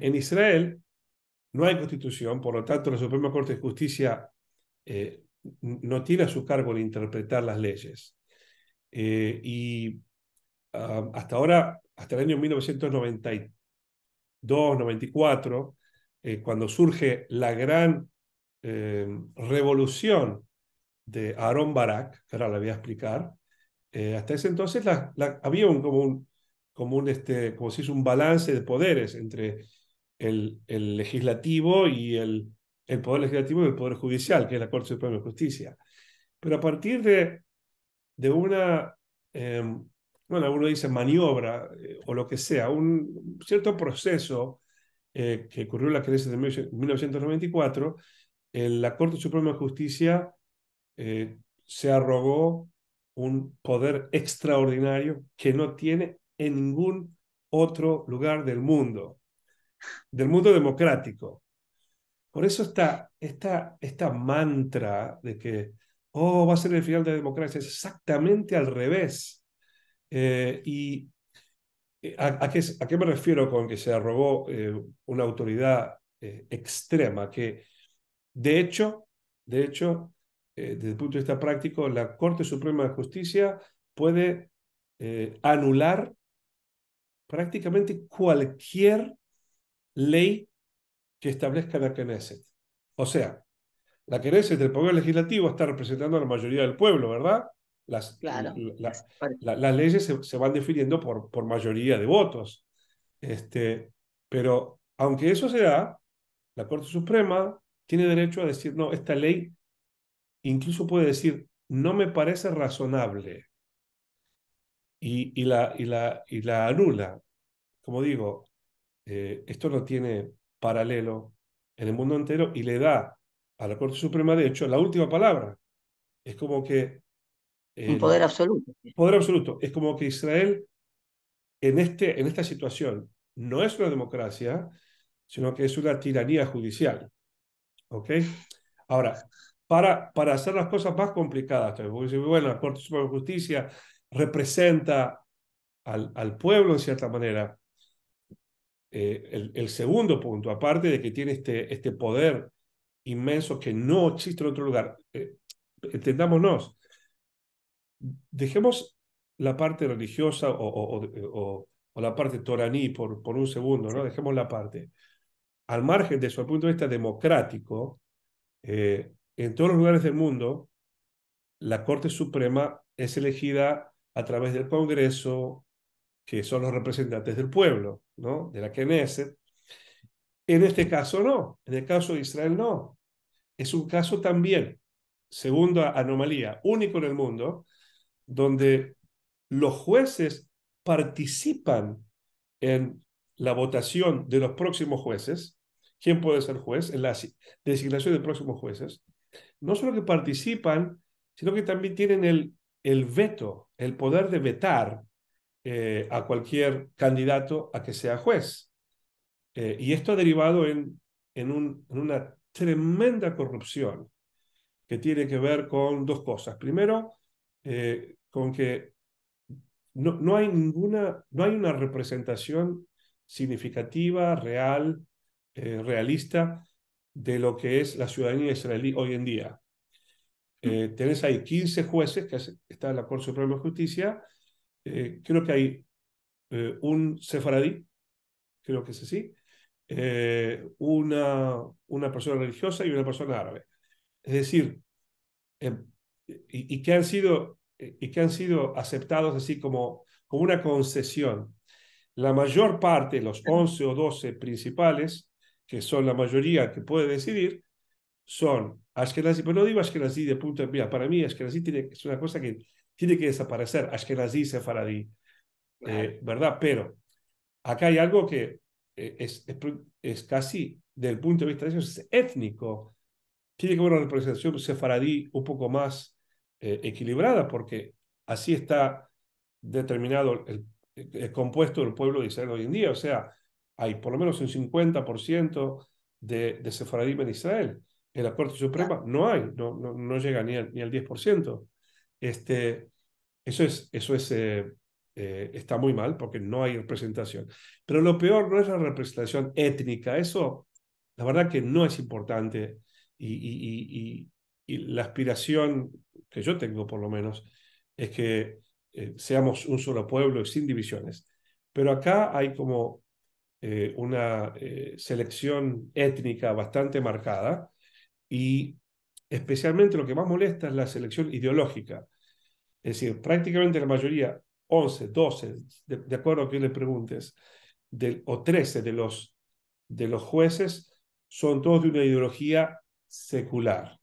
En Israel no hay constitución, por lo tanto la Suprema Corte de Justicia eh, no tiene a su cargo el interpretar las leyes. Eh, y ah, hasta ahora, hasta el año 1992, 94, eh, cuando surge la gran revolución de Aaron Barak, que ahora la voy a explicar, hasta ese entonces había un, como como un este, como si es un balance de poderes entre el, legislativo y el, el, Poder Legislativo y el Poder Judicial, que es la Corte Suprema de Justicia. Pero a partir de, de una, em, bueno, uno dice maniobra eh, o lo que sea, un cierto proceso eh, que ocurrió en la crisis de 1994, la Corte Suprema de Justicia eh, se arrogó un poder extraordinario que no tiene en ningún otro lugar del mundo del mundo democrático. Por eso está esta, esta mantra de que, oh, va a ser el final de la democracia, es exactamente al revés. Eh, ¿Y eh, a, qué, a, qué, me refiero con que se robó eh, una autoridad extrema? Que, de hecho, de hecho desde el punto de vista práctico, la Corte Suprema de Justicia puede anular prácticamente cualquier ley que establezca la Knesset. O sea, la Knesset del Poder Legislativo está representando a la mayoría del pueblo, ¿verdad? Las, las leyes se, van definiendo por, por mayoría de votos. Este, pero aunque eso sea, la Corte Suprema tiene derecho a decir, no, esta ley incluso puede decir, no me parece razonable y, y, la, y la anula. Como digo, eh, esto no tiene paralelo en el mundo entero y le da a la Corte Suprema, de hecho, la última palabra. Es como que... Un eh, poder absoluto. Poder absoluto. Es como que Israel en, este, en esta situación no es una democracia, sino que es una tiranía judicial. Ahora, para, para hacer las cosas más complicadas, porque bueno, la Corte Suprema de Justicia representa al, al pueblo en cierta manera, eh, el, segundo punto, aparte de que tiene este, este poder inmenso que no existe en otro lugar, eh, entendámonos, dejemos la parte religiosa o, la parte toraní por, por un segundo, ¿no? dejemos la parte. Al margen de su punto de vista democrático, eh, en todos los lugares del mundo, la Corte Suprema es elegida a través del Congreso, que son los representantes del pueblo, ¿no? de la Knesset. En este caso no, en el caso de Israel no. Es un caso también, segunda anomalía, único en el mundo, donde los jueces participan en la votación de los próximos jueces, quién puede ser juez, en la designación de próximos jueces, no solo que participan, sino que también tienen el, el veto, el poder de vetar eh, a cualquier candidato a que sea juez. Eh, y esto ha derivado en, en, una tremenda corrupción que tiene que ver con dos cosas. Primero, eh, con que no, hay ninguna, no hay una representación significativa, real, realista de lo que es la ciudadanía israelí hoy en día. Mm. Eh, tenés ahí 15 jueces que están en la Corte Suprema de Justicia eh, creo que hay eh, un sefaradí, creo que es así, eh, una, una persona religiosa y una persona árabe. Es decir, em, y, que han sido, y que han sido aceptados así como, como una concesión. La mayor parte, los 11 o 12 principales, que son la mayoría que puede decidir, son Ashkenazi, pero no digo Ashkenazi de punto de vista. Para mí, Ashkenazi tiene, es una cosa que tiene que desaparecer Ashkenazi Sefaradí, eh, ¿verdad? Pero acá hay algo que eh, es, es, casi, desde el punto de vista étnico. Tiene que haber una representación sefaradí un poco más eh, equilibrada, porque así está determinado el, compuesto del pueblo de Israel hoy en día. O sea, hay por lo menos un 50% de, de sefaradí en Israel. En la Corte Suprema no hay, no, no, llega ni ni al 10%. Este, eso es, eso es, eh, eh, está muy mal porque no hay representación. Pero lo peor no es la representación étnica, eso la verdad que no es importante y, y, y, la aspiración que yo tengo por lo menos es que eh, seamos un solo pueblo sin divisiones. Pero acá hay como una selección étnica bastante marcada y especialmente lo que más molesta es la selección ideológica. Es decir, prácticamente la mayoría, 11, 12, de, acuerdo a que le preguntes, o 13 de los, de los jueces, son todos de una ideología secular.